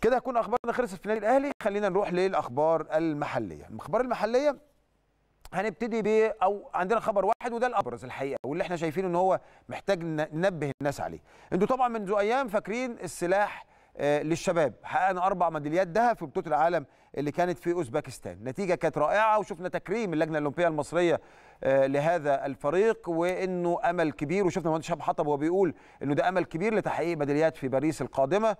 كده هتكون اخبارنا خلصت في النادي الاهلي خلينا نروح للاخبار المحليه الاخبار المحليه هنبتدي ب او عندنا خبر واحد وده الابرز الحقيقه واللي احنا شايفينه ان هو محتاج ننبه الناس عليه انتوا طبعا منذ ايام فاكرين السلاح آه، للشباب حققنا اربع ميداليات ذهب في بطوله العالم اللي كانت في اوزباكستان نتيجه كانت رائعه وشفنا تكريم اللجنه الاولمبيه المصريه آه، لهذا الفريق وانه امل كبير وشفنا مهندس شاب حطب وهو بيقول انه ده امل كبير لتحقيق ميداليات في باريس القادمه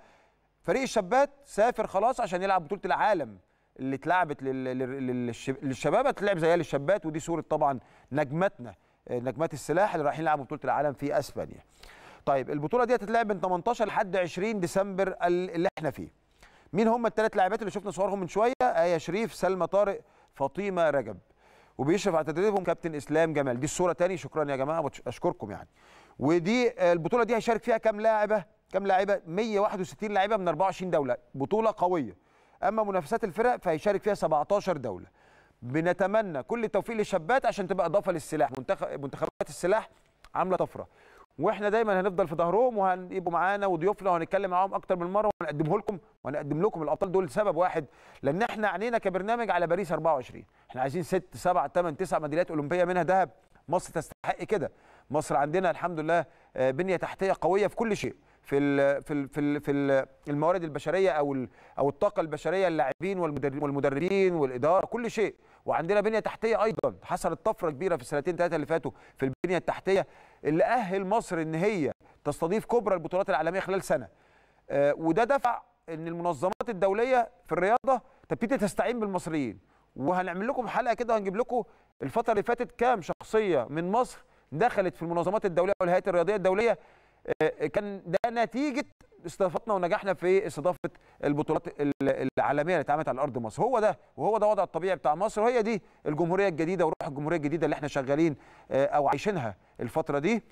فريق الشابات سافر خلاص عشان يلعب بطوله العالم اللي اتلعبت للشباب هتتلعب زيها للشابات ودي صوره طبعا نجمتنا آه، نجمات السلاح اللي رايحين يلعبوا بطوله العالم في اسبانيا. طيب البطوله دي هتتلعب من 18 لحد 20 ديسمبر اللي احنا فيه. مين هم الثلاث لاعبات اللي شفنا صورهم من شويه؟ ايه شريف، سلمى طارق، فاطمه رجب. وبيشرف على تدريبهم كابتن اسلام جمال، دي الصوره تاني شكرا يا جماعه اشكركم يعني. ودي آه، البطوله دي هيشارك فيها كام لاعبه؟ كام لاعيبه 161 لاعيبه من 24 دوله بطوله قويه اما منافسات الفرق فهيشارك فيها 17 دوله بنتمنى كل التوفيق للشابات عشان تبقى اضافه للسلاح منتخب منتخبات السلاح عامله طفره واحنا دايما هنفضل في ظهرهم وهيبقوا معانا وضيوفنا وهنتكلم معاهم اكتر من مره وهنقدمه لكم وهنقدم لكم الابطال دول لسبب واحد لان احنا عينينا كبرنامج على باريس 24 احنا عايزين 6 7 8 9 ميداليات اولمبيه منها ذهب مصر تستحق كده مصر عندنا الحمد لله آه، بنيه تحتيه قويه في كل شيء في ال في في في الموارد البشريه او او الطاقه البشريه اللاعبين والمدربين والاداره كل شيء وعندنا بنيه تحتيه ايضا حصلت طفره كبيره في السنتين ثلاثه اللي فاتوا في البنيه التحتيه اللي اهل مصر ان هي تستضيف كبرى البطولات العالميه خلال سنه آه، وده دفع ان المنظمات الدوليه في الرياضه تبتدي تستعين بالمصريين وهنعمل لكم حلقه كده وهنجيب لكم الفتره اللي فاتت كام شخصيه من مصر دخلت في المنظمات الدوليه والهيئات الرياضيه الدوليه آه، كان ده نتيجه استضافتنا ونجاحنا في استضافه البطولات العالميه اللي اتعملت على ارض مصر هو ده وهو ده وضع الطبيعي بتاع مصر وهي دي الجمهوريه الجديده وروح الجمهوريه الجديده اللي احنا شغالين آه، او عايشينها الفتره دي